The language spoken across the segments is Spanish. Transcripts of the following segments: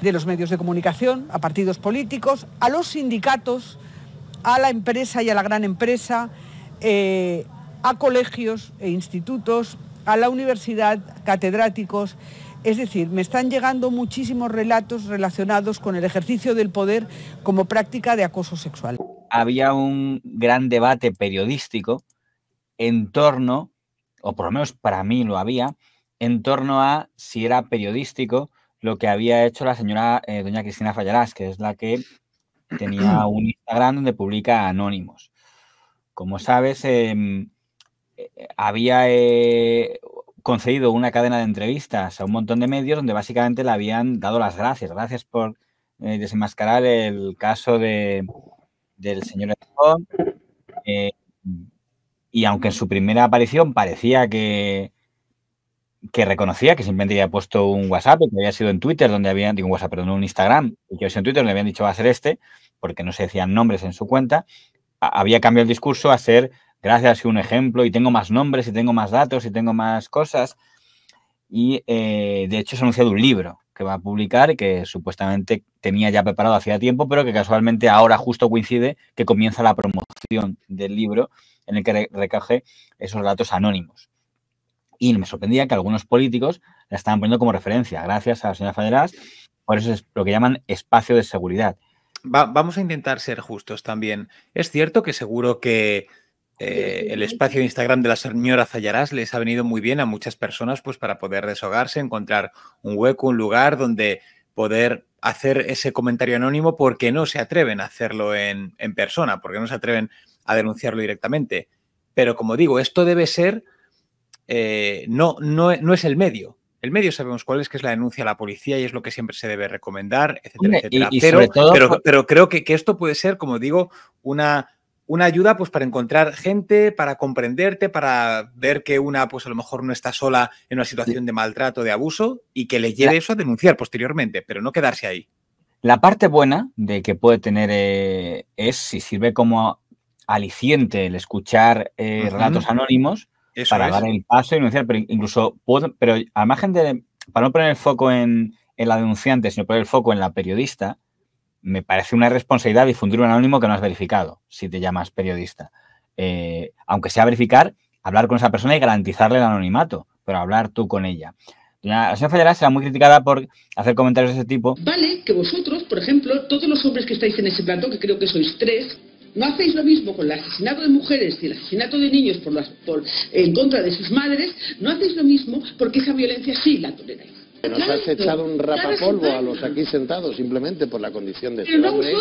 de los medios de comunicación, a partidos políticos, a los sindicatos, a la empresa y a la gran empresa, eh, a colegios e institutos, a la universidad, catedráticos. Es decir, me están llegando muchísimos relatos relacionados con el ejercicio del poder como práctica de acoso sexual. Había un gran debate periodístico en torno, o por lo menos para mí lo había, en torno a si era periodístico lo que había hecho la señora eh, doña Cristina Fallarás, que es la que tenía un Instagram donde publica anónimos. Como sabes, em, eh, eh, había concedido una cadena de entrevistas a un montón de medios donde básicamente le habían dado las gracias. Gracias por desenmascarar el caso del señor Eh, y aunque en su primera aparición parecía que, que reconocía que simplemente había puesto un WhatsApp, que había sido en Twitter, donde habían, digo un WhatsApp, perdón, un Instagram, y que había sido en Twitter, donde habían dicho va a ser este, porque no se decían nombres en su cuenta, había cambiado el discurso a ser gracias y un ejemplo, y tengo más nombres, y tengo más datos, y tengo más cosas. Y eh, de hecho se ha anunciado un libro que va a publicar, que supuestamente tenía ya preparado hacía tiempo, pero que casualmente ahora justo coincide que comienza la promoción del libro en el que recoge esos datos anónimos. Y me sorprendía que algunos políticos la estaban poniendo como referencia, gracias a la señora Faderas, por eso es lo que llaman espacio de seguridad. vamos a intentar ser justos también. Es cierto que seguro que eh, el espacio de Instagram de la señora Fallarás les ha venido muy bien a muchas personas pues para poder deshogarse, encontrar un hueco, un lugar donde poder hacer ese comentario anónimo porque no se atreven a hacerlo en persona, porque no se atreven a denunciarlo directamente. Pero como digo, esto debe ser eh, no, no, e, no, es el medio. El medio sabemos cuál es, que es la denuncia a la policía y es lo que siempre se debe recomendar, etcétera, etcétera. pero, creo que, esto puede ser, como digo, una, una ayuda pues para encontrar gente, para comprenderte, para ver que una pues a lo mejor no está sola en una situación de maltrato, de abuso y que le lleve eso a denunciar posteriormente, pero no quedarse ahí. La parte buena de que puede tener eh, es si sirve como aliciente el escuchar datos eh, relatos anónimos, para dar el paso y denunciar, pero incluso, puedo, pero a margen de, para no poner el foco en, la denunciante, sino poner el foco en la periodista, me parece una responsabilidad difundir un anónimo que no has verificado, si te llamas periodista. Eh, aunque sea verificar, hablar con esa persona y garantizarle el anonimato, pero hablar tú con ella. La señora Federal será muy criticada por hacer comentarios de ese tipo. Vale que vosotros, por ejemplo, todos los hombres que estáis en ese plato, que creo que sois tres, ¿No hacéis lo mismo con el asesinato de mujeres y el asesinato de niños en contra de sus madres? ¿No hacéis lo mismo porque esa violencia sí la toleráis? nos has echado un rapapolvo a los aquí sentados simplemente por la condición de ser este hombre,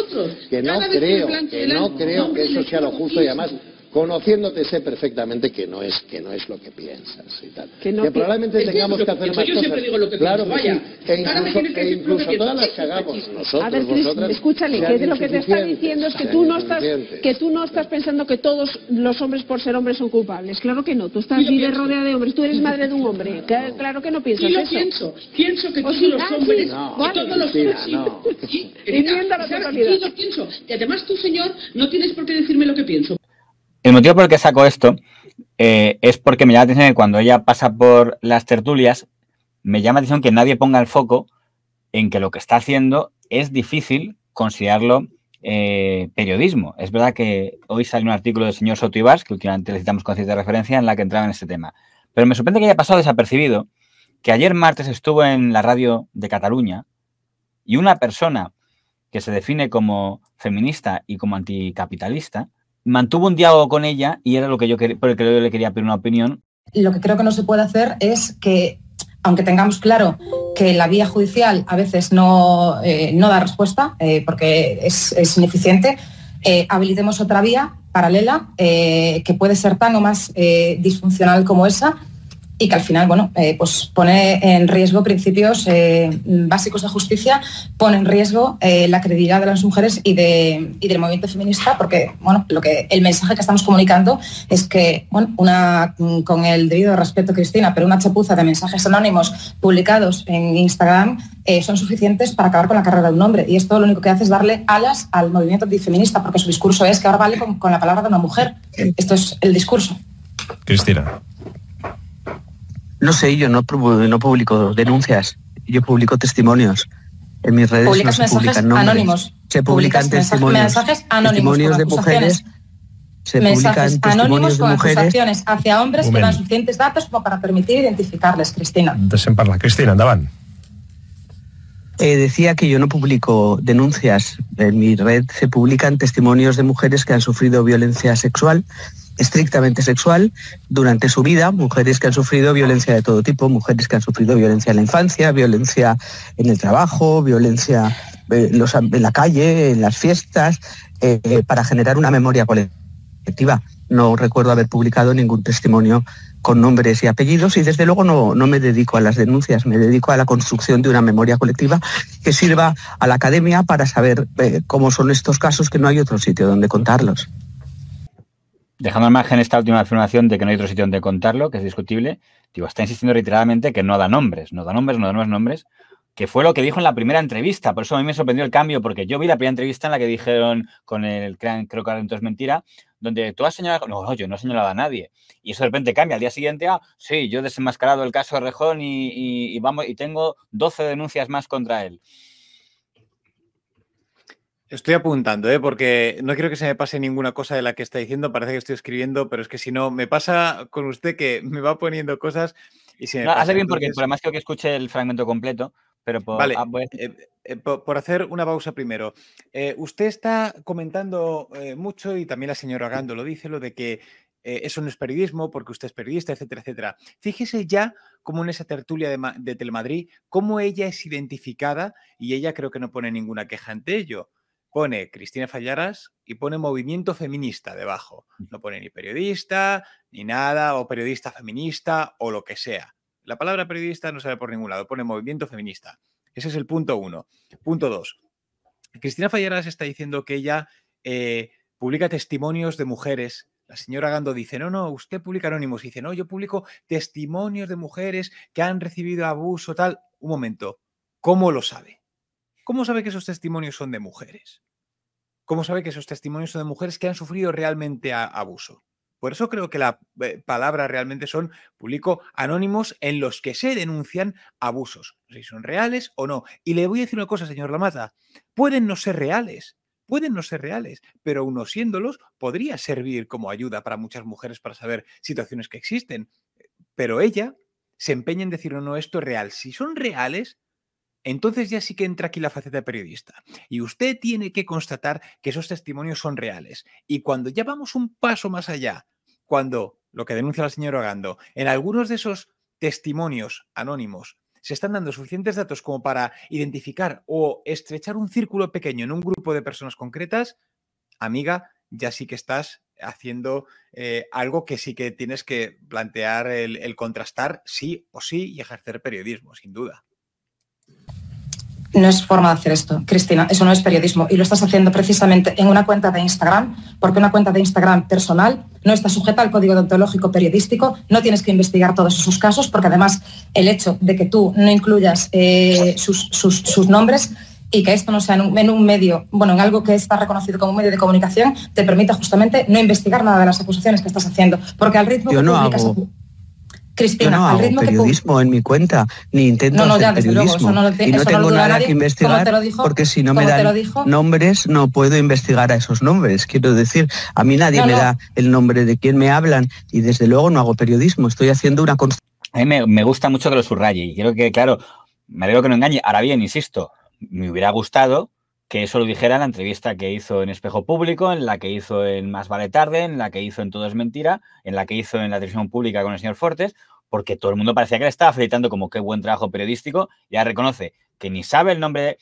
que no creo que, que no creo que eso sea lo justo y además Conociéndote sé perfectamente que no es, que no es lo que piensas y tal. Que, probablemente tengamos que hacer más yo cosas. Digo lo que claro, que e Que e incluso, todas las que hagamos nosotros, A ver, vosotras, escúchale, que lo que te está diciendo es que tú, no estás, que tú no estás pensando que todos los hombres por ser hombres son culpables. Claro que no. Tú estás vive rodeada de hombres. Tú eres madre de un hombre. Claro, que no piensas eso. pienso. Pienso que todos los hombres... No, todos los hombres... no. yo pienso. Y además tú, señor, no tienes por qué decirme lo que pienso. El motivo por el que saco esto eh, es porque me llama la atención que cuando ella pasa por las tertulias, me llama la atención que nadie ponga el foco en que lo que está haciendo es difícil considerarlo eh, periodismo. Es verdad que hoy sale un artículo del señor Soto que últimamente le citamos con cierta referencia, en la que entraba en este tema. Pero me sorprende que haya pasado desapercibido que ayer martes estuvo en la radio de Cataluña y una persona que se define como feminista y como anticapitalista mantuvo un diálogo con ella y era lo que yo, quería, porque yo le quería pedir una opinión. Lo que creo que no se puede hacer es que, aunque tengamos claro que la vía judicial a veces no, eh, da respuesta eh, porque es, ineficiente, eh, habilitemos otra vía paralela que puede ser tan o más disfuncional como esa y que al final bueno, eh, pues pone en riesgo principios eh, básicos de justicia, pone en riesgo eh, la credibilidad de las mujeres y, de, del movimiento feminista, porque bueno, lo que, el mensaje que estamos comunicando es que, bueno, una, mm, con el debido respeto, Cristina, pero una chapuza de mensajes anónimos publicados en Instagram son suficientes para acabar con la carrera de un hombre. Y esto lo único que hace es darle alas al movimiento antifeminista, porque su discurso es que ahora vale con la palabra de una mujer. Esto es el discurso. Cristina. No sé, yo no, no publico denuncias, yo publico testimonios. En mis redes no se publican Anónimos. Se publican testimonios. Mensajes anónimos de mujeres. mensajes anónimos con acusaciones hacia hombres que dan suficientes datos como para permitir identificarles, Cristina. Desemparla. Cristina, andaban. Eh, decía que yo no publico denuncias. En mi red se publican testimonios de mujeres que han sufrido violencia sexual estrictamente sexual durante su vida, mujeres que han sufrido violencia de todo tipo, mujeres que han sufrido violencia en la infancia, violencia en el trabajo, violencia eh, en, la calle, en las fiestas, eh, eh, para generar una memoria colectiva. No recuerdo haber publicado ningún testimonio con nombres y apellidos y desde luego no, me dedico a las denuncias, me dedico a la construcción de una memoria colectiva que sirva a la academia para saber cómo son estos casos que no hay otro sitio donde contarlos dejando al margen esta última afirmación de que no hay otro sitio donde contarlo, que es discutible, digo, está insistiendo reiteradamente que no da nombres, no da nombres, no da nombres, que fue lo que dijo en la primera entrevista. Por eso a mí me sorprendió el cambio, porque yo vi la primera entrevista en la que dijeron con el creo que entonces mentira, donde tú has señalado, no, yo no he señalado a nadie. Y eso de repente cambia. Al día siguiente, ah, sí, yo he desenmascarado el caso de Rejón y, vamos, y tengo 12 denuncias más contra él. Estoy apuntando, ¿eh? porque no quiero que se me pase ninguna cosa de la que está diciendo. Parece que estoy escribiendo, pero es que si no, me pasa con usted que me va poniendo cosas y se Hace bien porque además quiero que escuche el fragmento completo, pero por, ah, eh, eh, por, hacer una pausa primero. Eh, usted está comentando mucho y también la señora Gando lo dice, lo de que eso no es periodismo porque usted es periodista, etcétera, etcétera. Fíjese ya cómo en esa tertulia de, de Telemadrid, cómo ella es identificada y ella creo que no pone ninguna queja ante ello pone Cristina Fallaras y pone movimiento feminista debajo. No pone ni periodista, ni nada, o periodista feminista, o lo que sea. La palabra periodista no sale por ningún lado, pone movimiento feminista. Ese es el punto uno. Punto dos. Cristina Fallaras está diciendo que ella eh, publica testimonios de mujeres. La señora Gando dice, no, no, usted publica anónimos. dice, no, yo publico testimonios de mujeres que han recibido abuso, tal. Un momento, ¿cómo lo sabe? ¿Cómo sabe que esos testimonios son de mujeres? ¿Cómo sabe que esos testimonios son de mujeres que han sufrido realmente abuso? Por eso creo que la eh, palabra realmente son, publico, anónimos en los que se denuncian abusos, si son reales o no. Y le voy a decir una cosa, señor Lamata, pueden no ser reales, pueden no ser reales, pero uno siéndolos podría servir como ayuda para muchas mujeres para saber situaciones que existen. Pero ella se empeña en decir, no, no, esto es real. Si son reales, entonces ya sí que entra aquí la faceta periodista. Y usted tiene que constatar que esos testimonios son reales. Y cuando ya vamos un paso más allá, cuando lo que denuncia la señora hagando en algunos de esos testimonios anónimos se están dando suficientes datos como para identificar o estrechar un círculo pequeño en un grupo de personas concretas, amiga, ya sí que estás haciendo eh, algo que sí que tienes que plantear el contrastar sí o sí y ejercer periodismo, sin duda no es forma de hacer esto, Cristina, eso no es periodismo y lo estás haciendo precisamente en una cuenta de Instagram, porque una cuenta de Instagram personal no está sujeta al código deontológico periodístico, no tienes que investigar todos esos casos, porque además el hecho de que tú no incluyas eh, sus, nombres y que esto no sea en un, medio, bueno, en algo que está reconocido como un medio de comunicación, te permite justamente no investigar nada de las acusaciones que estás haciendo. Porque al ritmo que yo no hago periodismo en mi cuenta, ni intento no, periodismo. y no tengo nada que investigar, porque si no me dan nombres, no puedo investigar a esos nombres. Quiero decir, a mí nadie me da el nombre de quién me hablan y desde luego no hago periodismo, estoy haciendo una... A me, gusta mucho que lo subraye y creo que, claro, me alegro que no engañe. Ahora bien, insisto, me hubiera gustado que eso lo dijera en la entrevista que hizo en Espejo Público, en la que hizo en Más Vale Tarde, en la que hizo en Todo es Mentira, en la que hizo en la televisión pública con el señor Fortes, porque todo el mundo parecía que le estaba felicitando como qué buen trabajo periodístico, ya reconoce que ni sabe el nombre, de...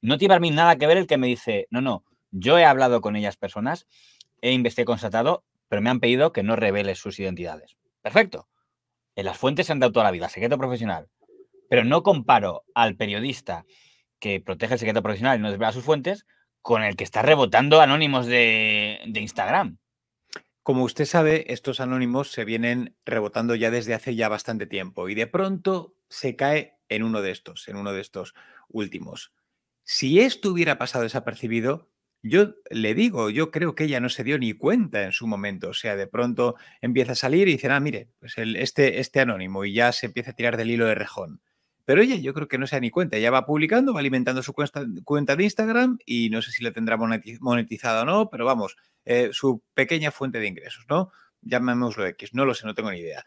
no tiene para mí nada que ver el que me dice, no, no, yo he hablado con ellas personas, he investigado, constatado, pero me han pedido que no revele sus identidades. Perfecto. En las fuentes se han dado toda la vida, secreto profesional. Pero no comparo al periodista que protege el secreto profesional y no desvela sus fuentes, con el que está rebotando anónimos de, de Instagram. Como usted sabe, estos anónimos se vienen rebotando ya desde hace ya bastante tiempo y de pronto se cae en uno de estos, en uno de estos últimos. Si esto hubiera pasado desapercibido, yo le digo, yo creo que ella no se dio ni cuenta en su momento. O sea, de pronto empieza a salir y dice, ah, mire, pues este, este anónimo y ya se empieza a tirar del hilo de rejón. Pero ella yo creo que no se da ni cuenta. Ella va publicando, va alimentando su cuenta, de Instagram y no sé si la tendrá monetizada o no, pero vamos, eh, su pequeña fuente de ingresos, ¿no? Llamémoslo X, no lo sé, no tengo ni idea.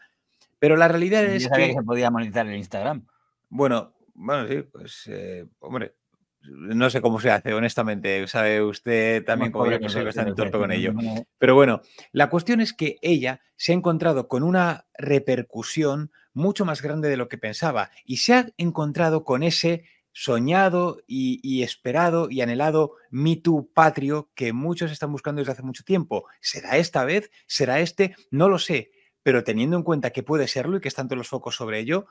Pero la realidad es que... se podía monetizar el Instagram. Bueno, bueno, sí, pues, eh, hombre, no sé cómo se hace, honestamente. Sabe usted también cómo yo que torpe con ello. Pero bueno, la cuestión es que ella se ha encontrado con una repercusión mucho más grande de lo que pensaba y se ha encontrado con ese soñado y, esperado y anhelado Me Too patrio que muchos están buscando desde hace mucho tiempo. ¿Será esta vez? ¿Será este? No lo sé, pero teniendo en cuenta que puede serlo y que están todos los focos sobre ello,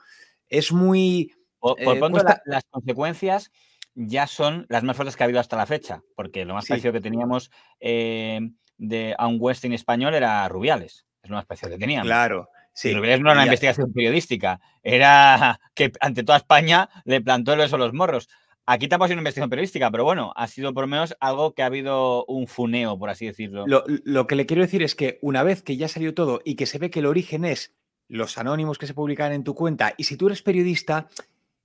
es muy... Por, eh, las consecuencias ya son las más fuertes que ha habido hasta la fecha, porque lo más precioso que teníamos eh, de, a un Westing español era Rubiales, es lo más parecido que teníamos. Claro, Sí, no era una investigación periodística, era que ante toda España le plantó el beso a los morros. Aquí tampoco ha sido una investigación periodística, pero bueno, ha sido por lo menos algo que ha habido un funeo, por así decirlo. Lo, que le quiero decir es que una vez que ya salió todo y que se ve que el origen es los anónimos que se publican en tu cuenta, y si tú eres periodista,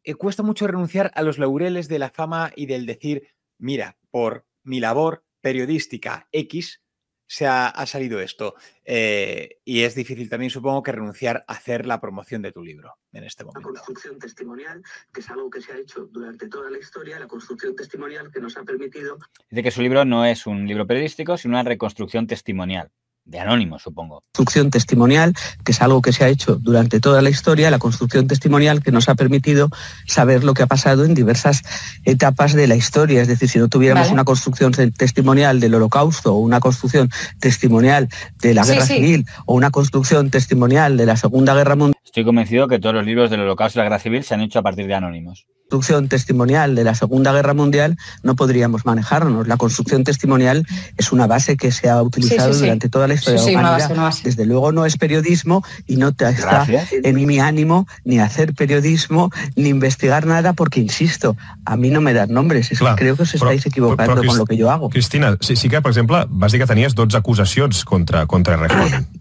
eh, cuesta mucho renunciar a los laureles de la fama y del decir, mira, por mi labor periodística X, se ha, salido esto eh, y es difícil también, supongo, que renunciar a hacer la promoción de tu libro en este momento. La construcción testimonial, que es algo que se ha hecho durante toda la historia, la construcción testimonial que nos ha permitido... Dice que su libro no es un libro periodístico, sino una reconstrucción testimonial de anónimos, supongo. Construcción testimonial, que es algo que se ha hecho durante toda la historia, la construcción testimonial que nos ha permitido saber lo que ha pasado en diversas etapas de la historia. Es decir, si no tuviéramos una construcción testimonial del Holocausto, o una construcción testimonial de la Guerra Civil, o una construcción testimonial de la Segunda Guerra Mundial. Estoy convencido que todos los libros del Holocausto y la Guerra Civil se han hecho a partir de anónimos. construcción testimonial de la Segunda Guerra Mundial no podríamos manejarnos. La construcción testimonial es una base que se ha utilizado sí, sí, sí. durante toda la historia de la humanidad. Una base, una base. Desde luego no es periodismo y no te está Gracias. en mi ánimo ni hacer periodismo ni investigar nada porque, insisto, a mí no me dan nombres. Es claro, que creo que os estáis però, equivocando però, però, con lo que yo hago. Cristina, sí, sí que, por ejemplo, vas dir que tenías 12 acusaciones contra, contra Rejón.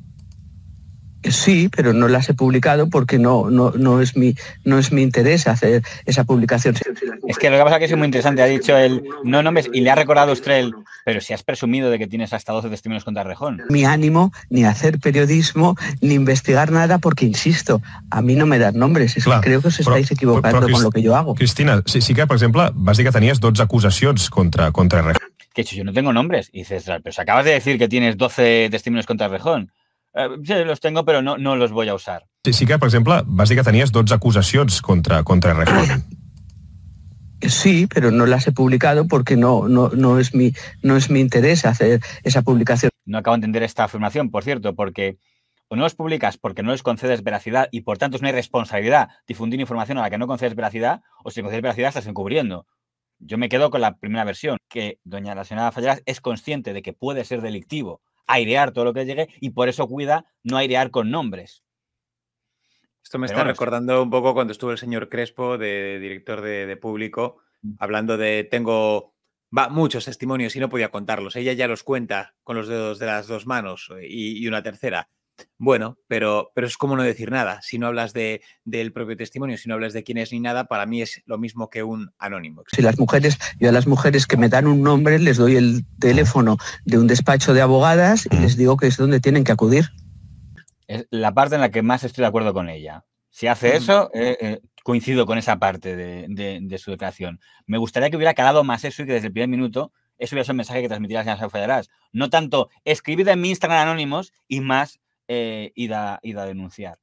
Sí, pero no las he publicado porque no, no, es, mi, no es mi interés hacer esa publicación. Es que lo que pasa es que es muy interesante, ha dicho él, no nombres, y le ha recordado usted el, pero si has presumido de que tienes hasta 12 testimonios contra Rejón. Mi ánimo, ni hacer periodismo, ni investigar nada, porque insisto, a mí no me dan nombres, creo que os estáis equivocando con lo que yo hago. Cristina, sí, que, por ejemplo, vas tenías que acusaciones 12 acusaciones contra, contra Rejón. Que yo no tengo nombres, y dices, pero si acabas de decir que tienes 12 testimonios contra Rejón. Eh, sí, los tengo pero no, no los voy a usar. Sí, sí que, por ejemplo, vas tenías dos acusaciones 12 contra, el régimen Sí, pero no las he publicado porque no, no, es mi, no es mi interés hacer esa publicación. No acabo de entender esta afirmación, por cierto, porque o no los publicas porque no les concedes veracidad y por tanto es una irresponsabilidad difundir información a la que no concedes veracidad, o si concedes veracidad estás encubriendo. Yo me quedo con la primera versión, que doña la señora es consciente de que puede ser delictivo airear todo lo que llegue y por eso cuida no airear con nombres. Esto me está recordando un poco cuando estuvo el señor Crespo, de, director de, público, mm. hablando de tengo va, muchos testimonios y no podía contarlos. Ella ya los cuenta con los dedos de las dos manos eh, y una tercera bueno, pero, pero es como no decir nada. Si no hablas del propio testimonio, si no hablas de quién es ni nada, para mí es lo mismo que un anónimo. Si las mujeres, yo a las mujeres que me dan un nombre les doy el teléfono de un despacho de abogadas y les digo que es donde tienen que acudir. Es la parte en la que más estoy de acuerdo con ella. Si hace eso, eh, eh, coincido con esa parte de, su declaración. Me gustaría que hubiera calado más eso y que desde el primer minuto eso hubiera sido el mensaje que transmitirás en señora No tanto escribir en mi Instagram anónimos y más eh, y da, a denunciar.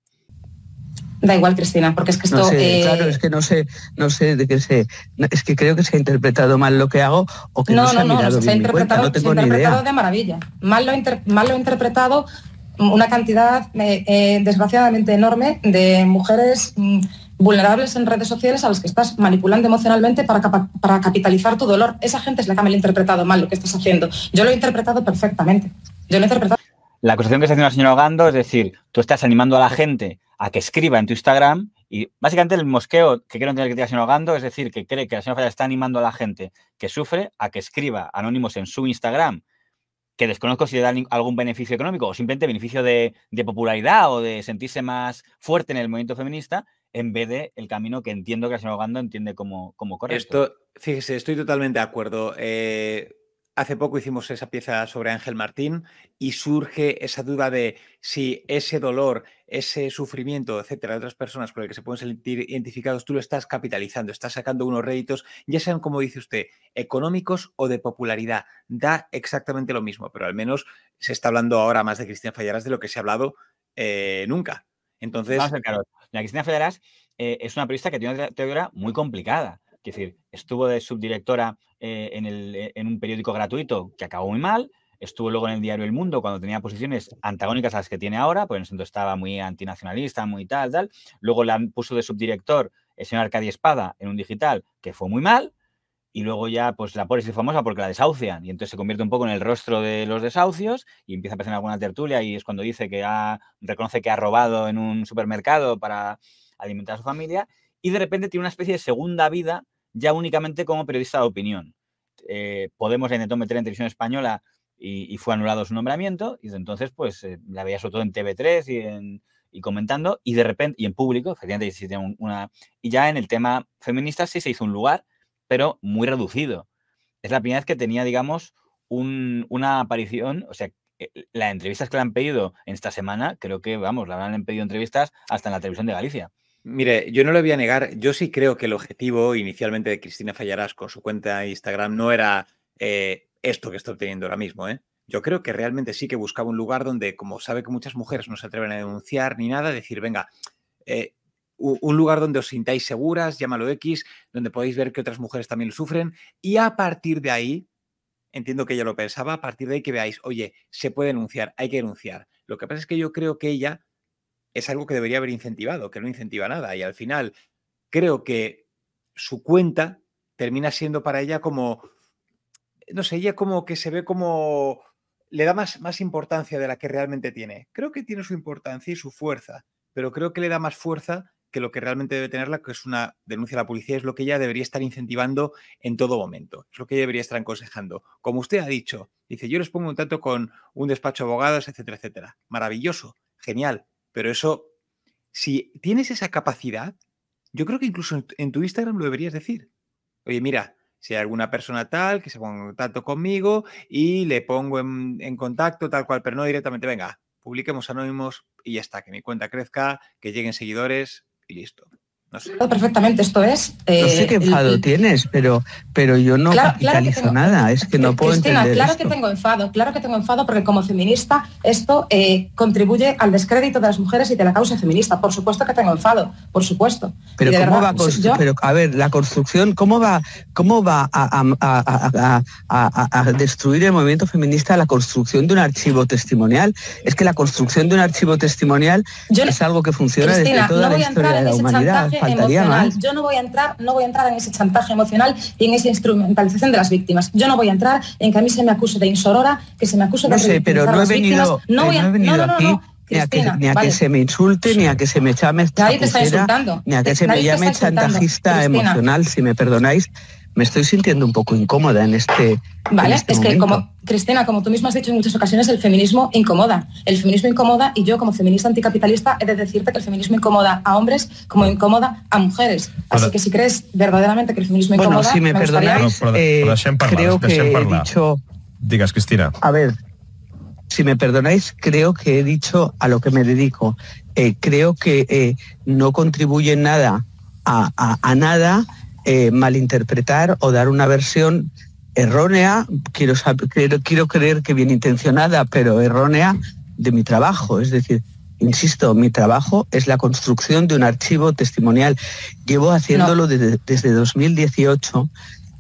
Da igual, Cristina, porque es que esto... No sé, eh, Claro, es que no sé, no sé de qué sé. Es que creo que se ha interpretado mal lo que hago o que no, no no, se ha interpretado, se ha interpretado de maravilla. Mal lo, interpretado una cantidad eh, desgraciadamente enorme de mujeres mm, vulnerables en redes sociales a las que estás manipulando emocionalmente para, para capitalizar tu dolor. Esa gente es la que me ha interpretado mal lo que estás haciendo. Yo lo he interpretado perfectamente. Yo lo he interpretado la acusación que está haciendo la señora Ogando es decir, tú estás animando a la gente a que escriba en tu Instagram y básicamente el mosqueo que quiero entender que tiene la señora Ogando es decir, que cree que la señora Falla está animando a la gente que sufre a que escriba anónimos en su Instagram que desconozco si le da algún beneficio económico o simplemente beneficio de, popularidad o de sentirse más fuerte en el movimiento feminista en vez de el camino que entiendo que la señora Ogando entiende como, como correcto. Esto, fíjese, estoy totalmente de acuerdo. Eh, Hace poco hicimos esa pieza sobre Ángel Martín y surge esa duda de si ese dolor, ese sufrimiento, etcétera, de otras personas con el que se pueden sentir identificados, tú lo estás capitalizando, estás sacando unos réditos, ya sean como dice usted, económicos o de popularidad. Da exactamente lo mismo, pero al menos se está hablando ahora más de Cristian Fallaras, de lo que se ha hablado eh, nunca. Entonces. La Cristina Federas eh, es una periodista que tiene una teoría muy complicada. Es decir, estuvo de subdirectora eh, eh, en, un periódico gratuito que acabó muy mal. Estuvo luego en el diario El Mundo cuando tenía posiciones antagónicas a las que tiene ahora, pues en ese momento estaba muy antinacionalista, muy tal, tal. Luego la puso de subdirector el señor Arcadi Espada en un digital que fue muy mal. Y luego ya, pues la pobre es famosa porque la desahucian. Y entonces se convierte un poco en el rostro de los desahucios y empieza a aparecer en alguna tertulia y es cuando dice que reconoce que ha robado en un supermercado para alimentar a su familia. Y de repente tiene una especie de segunda vida ya únicamente como periodista de opinión. Eh, Podemos le intentó meter en televisión española y, fue anulado su nombramiento y entonces pues eh, la veía sobre todo en TV3 y, comentando y de repente, y en público, efectivamente Y ya en el tema feminista sí se hizo un lugar, pero muy reducido. Es la primera vez que tenía, digamos, una aparición, o sea, eh, las entrevistas que le han pedido en esta semana, creo que, vamos, le han pedido entrevistas hasta en la televisión de Galicia. Mire, yo no le voy a negar, yo sí creo que el objetivo inicialmente de Cristina Fallarás con su cuenta de Instagram no era eh, esto que estoy teniendo ahora mismo. ¿eh? Yo creo que realmente sí que buscaba un lugar donde, como sabe que muchas mujeres no se atreven a denunciar ni nada, decir, venga, eh, un lugar donde os sintáis seguras, llámalo X, donde podéis ver que otras mujeres también lo sufren y a partir de ahí, entiendo que ella lo pensaba, a partir de ahí que veáis, oye, se puede denunciar, hay que denunciar. Lo que pasa es que yo creo que ella es algo que debería haber incentivado, que no incentiva nada. Y al final, creo que su cuenta termina siendo para ella como, no sé, ella como que se ve como, le da más, más importancia de la que realmente tiene. Creo que tiene su importancia y su fuerza, pero creo que le da más fuerza que lo que realmente debe tenerla, que es una denuncia a la policía, es lo que ella debería estar incentivando en todo momento, es lo que ella debería estar aconsejando. Como usted ha dicho, dice, yo les pongo un tanto con un despacho de abogados, etcétera, etcétera. Maravilloso, genial, pero eso, si tienes esa capacidad, yo creo que incluso en, tu Instagram lo deberías decir. Oye, mira, si hay alguna persona tal que se ponga en contacto conmigo y le pongo en contacto tal cual, pero no directamente, venga, publiquemos anónimos y ya está, que mi cuenta crezca, que lleguen seguidores y listo. Perfectamente, esto es. Eh, sé qué enfado tienes, pero, pero yo no capitalizo nada, es que no eh, puedo entender Claro que tengo enfado, claro que tengo enfado porque como feminista esto eh, contribuye al descrédito de las mujeres y de la causa feminista. Por supuesto que tengo enfado, por supuesto. Pero cómo va pues, pero a ver, la construcción, ¿cómo va, cómo va a, destruir el movimiento feminista la construcción de un archivo testimonial? Es que la construcción de un archivo testimonial es algo que funciona desde toda la historia de la humanidad emocional. Yo no voy a entrar, no voy a entrar en ese chantaje emocional y en esa instrumentalización de las víctimas. Yo no voy a entrar en que a mí se me acuse de insorora, que se me acuse no sé, pero no he venido, no, voy a, no he venido aquí. ni a que, se me insulte, ni a que se me llame ni a que se me llame chantajista emocional, si me perdonáis, me estoy sintiendo un poco incómoda en este. Vale, este es que como Cristina, como tú mismo has dicho en muchas ocasiones, el feminismo incomoda. El feminismo incomoda y yo como feminista anticapitalista he de decirte que el feminismo incomoda a hombres como incomoda a mujeres. Así que si crees verdaderamente que el feminismo incomoda... Bueno, si me, perdonáis, eh, creo que he dicho... Digas, Cristina. A ver, si me perdonáis, creo que he dicho a lo que me dedico. Eh, creo que eh, no contribuye nada a nada malinterpretar o dar una versión errónea, quiero, quiero, creer que bien intencionada, pero errónea de mi trabajo. Es decir, insisto, mi trabajo es la construcción de un archivo testimonial. Llevo haciéndolo desde, desde 2018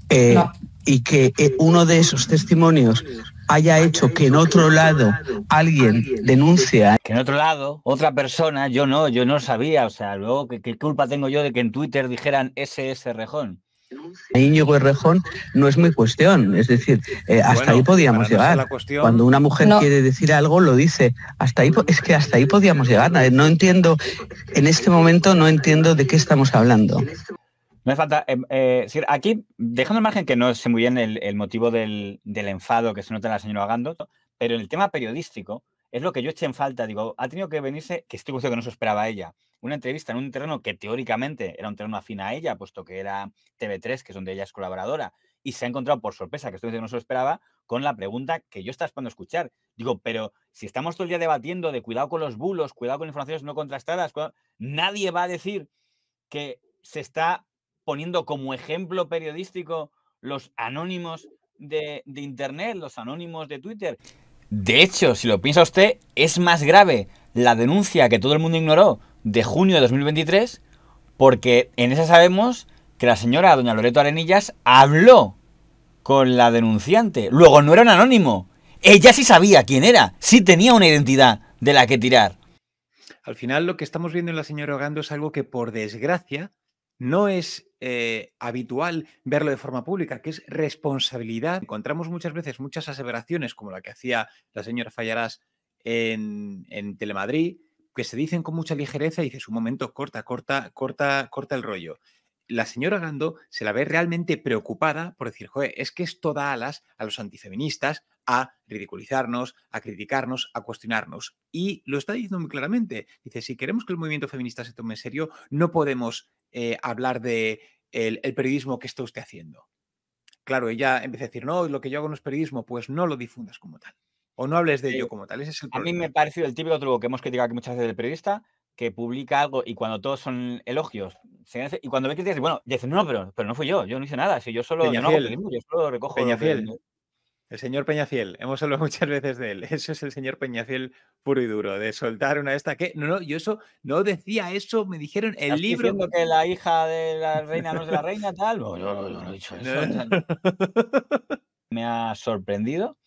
eh, y que eh, uno de esos testimonios haya hecho que en otro lado alguien denuncia. Que en otro lado, otra persona, yo no, yo no sabía, o sea, luego, ¿qué, qué culpa tengo yo de que en Twitter dijeran SS Rejón? Niño Guerrejón no es mi cuestión, es decir, eh, hasta ahí podíamos llegar. Cuando una mujer quiere decir algo, lo dice. Hasta ahí es que hasta ahí podíamos llegar. No entiendo, en este momento no entiendo de qué estamos hablando. No falta. Eh, eh, aquí, dejando al margen que no sé muy bien el, motivo del, enfado que se nota en la señora Gando, pero en el tema periodístico, es lo que yo eché en falta. Digo, ha tenido que venirse, que estoy juicio que no se esperaba ella, una entrevista en un terreno que teóricamente era un terreno afín a ella, puesto que era TV3, que es donde ella es colaboradora, y se ha encontrado por sorpresa, que esto no se lo esperaba, con la pregunta que yo estaba esperando escuchar. Digo, pero si estamos todo el día debatiendo de cuidado con los bulos, cuidado con informaciones no contrastadas, nadie va a decir que se está poniendo como ejemplo periodístico los anónimos de Internet, los anónimos de Twitter. De hecho, si lo piensa usted, es más grave la denuncia que todo el mundo ignoró de junio de 2023, porque en esa sabemos que la señora doña Loreto Arenillas habló con la denunciante. Luego no era un anónimo. Ella sí sabía quién era, sí tenía una identidad de la que tirar. Al final lo que estamos viendo en la señora Ogando es algo que por desgracia no es eh, habitual verlo de forma pública, que es responsabilidad. Encontramos muchas veces muchas aseveraciones como la que hacía la señora Fallarás en, en Telemadrid, que se dicen con mucha ligereza y dices, un momento, corta, corta, corta, corta el rollo. La señora Gando se la ve realmente preocupada por decir, joder, es que esto da alas a los antifeministas a ridiculizarnos, a criticarnos, a cuestionarnos. Y lo está diciendo muy claramente. Dice, si queremos que el movimiento feminista se tome en serio, no podemos eh, hablar de el, periodismo que está usted haciendo. Claro, ella empieza a decir, no, lo que yo hago no es periodismo, pues no lo difundas como tal. O no hables de ello como tal. A mí me ha parecido el típico truco que hemos criticado aquí muchas veces del periodista, que publica algo y cuando todos son elogios, y cuando que dices, bueno, dices, no, pero, pero no fui yo, yo no hice nada, si yo solo, no recojo. El señor Peñafiel, hemos hablado muchas veces de él. Eso es el señor Peñafiel puro y duro, de soltar una de estas que. No, no, yo eso no decía eso, me dijeron el libro. que la hija de la reina no es la reina, tal? no me ha sorprendido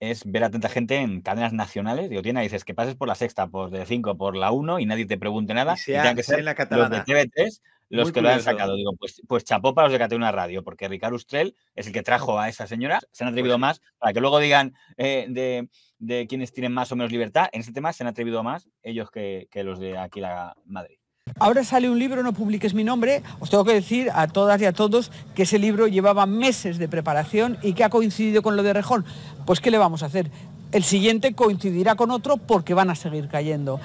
es ver a tanta gente en cadenas nacionales. Digo, tiene dices que pases por la sexta, por la cinco por la uno y nadie te pregunte nada. Y, sea, que la catalana. los de TV3 los que lo han sacado. Digo, pues, pues chapó para los de Cataluña Radio, porque Ricardo Ustrell es el que trajo a esa señora, Se han pues atrevido más para que luego digan eh, de, de quienes tienen más o menos libertad. En ese tema se han atrevido más ellos que, que los de aquí, la Madrid. Ahora sale un libro, no publiques mi nombre. Os tengo que decir a todas y a todos que ese libro llevaba meses de preparación y que ha coincidido con lo de Rejón. Pues ¿qué le vamos a hacer? El siguiente coincidirá con otro porque van a seguir cayendo.